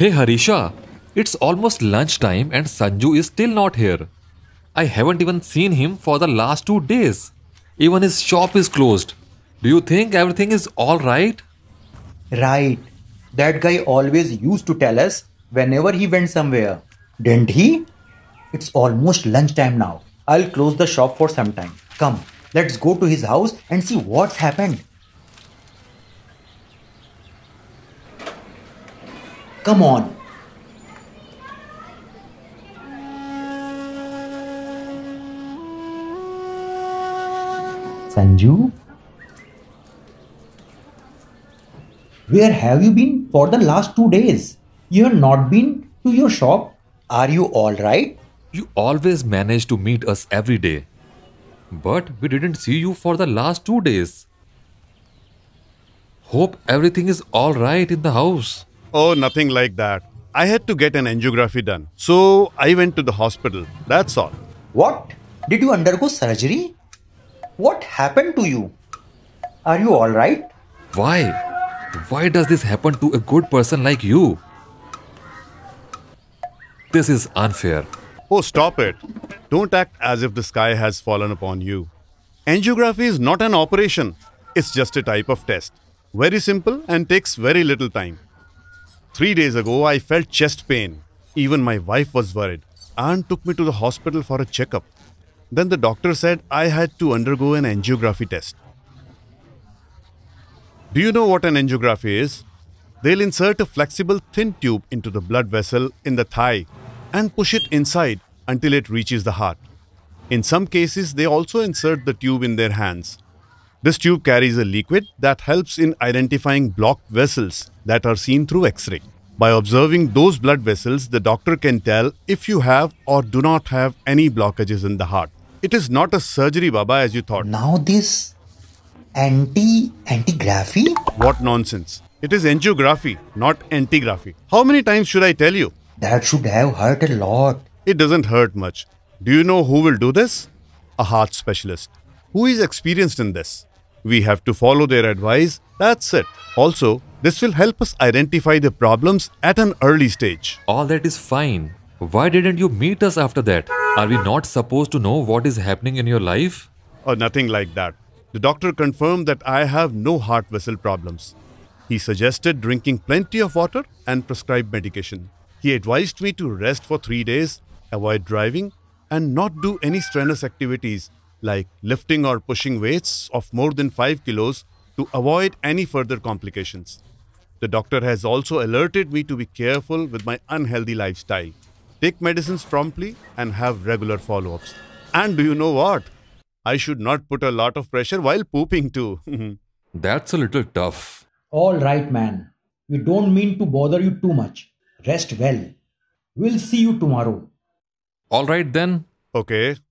Hey Harisha, it's almost lunchtime and Sanju is still not here. I haven't even seen him for the last two days. Even his shop is closed. Do you think everything is alright? Right. That guy always used to tell us whenever he went somewhere. Didn't he? It's almost lunchtime now. I'll close the shop for some time. Come, let's go to his house and see what's happened. Come on. Sanju? Where have you been for the last two days? You have not been to your shop. Are you alright? You always manage to meet us every day. But we didn't see you for the last two days. Hope everything is alright in the house. Oh, nothing like that. I had to get an angiography done. So I went to the hospital. That's all. What? Did you undergo surgery? What happened to you? Are you alright? Why? Why does this happen to a good person like you? This is unfair. Oh, stop it. Don't act as if the sky has fallen upon you. Angiography is not an operation, it's just a type of test. Very simple and takes very little time. Three days ago, I felt chest pain. Even my wife was worried and took me to the hospital for a checkup. Then the doctor said I had to undergo an angiography test. Do you know what an angiography is? They'll insert a flexible thin tube into the blood vessel in the thigh and push it inside until it reaches the heart. In some cases, they also insert the tube in their hands. This tube carries a liquid that helps in identifying blocked vessels that are seen through X-ray. By observing those blood vessels, the doctor can tell if you have or do not have any blockages in the heart. It is not a surgery, Baba, as you thought. Now this anti antigraphy? What nonsense. It is angiography, not antigraphy. How many times should I tell you? That should have hurt a lot. It doesn't hurt much. Do you know who will do this? A heart specialist. Who is experienced in this? We have to follow their advice. That's it. Also, this will help us identify the problems at an early stage. All that is fine. Why didn't you meet us after that? Are we not supposed to know what is happening in your life? oh, nothing like that. The doctor confirmed that I have no heart vessel problems. He suggested drinking plenty of water and prescribed medication. He advised me to rest for three days, avoid driving, and not do any strenuous activities like lifting or pushing weights of more than 5 kilos to avoid any further complications. The doctor has also alerted me to be careful with my unhealthy lifestyle, take medicines promptly, and have regular follow ups. And do you know what? I should not put a lot of pressure while pooping too. That's a little tough. All right, man. We don't mean to bother you too much. Rest well. We'll see you tomorrow. All right then. Okay.